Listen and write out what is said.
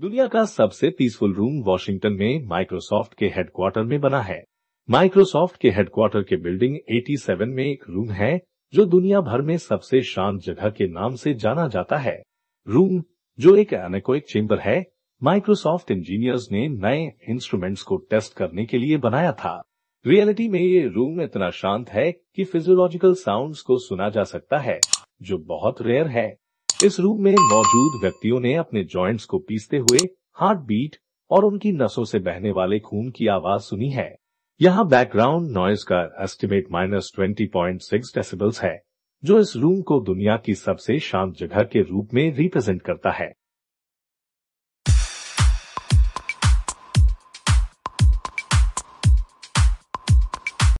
दुनिया का सबसे पीसफुल रूम वॉशिंगटन में माइक्रोसॉफ्ट के हेडक्वार्टर में बना है माइक्रोसॉफ्ट के हेडक्वार्टर के बिल्डिंग 87 में एक रूम है जो दुनिया भर में सबसे शांत जगह के नाम से जाना जाता है रूम जो एक एनेकोइक चेम्बर है माइक्रोसॉफ्ट इंजीनियर्स ने नए इंस्ट्रूमेंट्स को टेस्ट करने के लिए बनाया था रियलिटी में ये रूम इतना शांत है कि फिजियोलॉजिकल साउंड्स को सुना जा सकता है जो बहुत रेयर है इस रूप में मौजूद व्यक्तियों ने अपने जॉइंट्स को पीसते हुए हार्ट बीट और उनकी नसों से बहने वाले खून की आवाज सुनी है यहाँ बैकग्राउंड नॉइज का estimate minus twenty point six decibels है जो इस रूम को दुनिया की सबसे शांत जगह के रूप में रिप्रेजेंट करता है